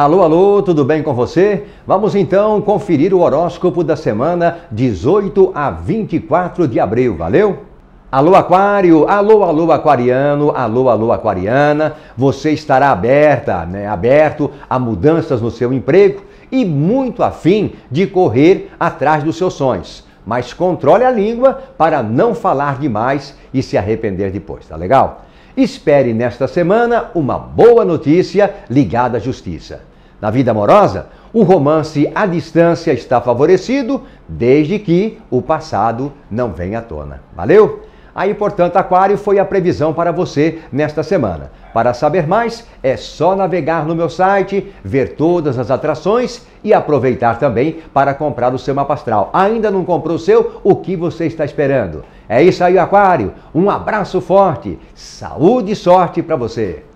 Alô, alô, tudo bem com você? Vamos então conferir o horóscopo da semana 18 a 24 de abril, valeu? Alô, Aquário! Alô, alô, Aquariano! Alô, alô, Aquariana! Você estará aberta, né? Aberto a mudanças no seu emprego e muito afim de correr atrás dos seus sonhos. Mas controle a língua para não falar demais e se arrepender depois, tá legal? Espere nesta semana uma boa notícia ligada à justiça. Na vida amorosa, o romance à distância está favorecido desde que o passado não venha à tona. Valeu? Aí, portanto, Aquário foi a previsão para você nesta semana. Para saber mais, é só navegar no meu site, ver todas as atrações e aproveitar também para comprar o seu mapa astral. Ainda não comprou o seu? O que você está esperando? É isso aí, Aquário. Um abraço forte, saúde e sorte para você.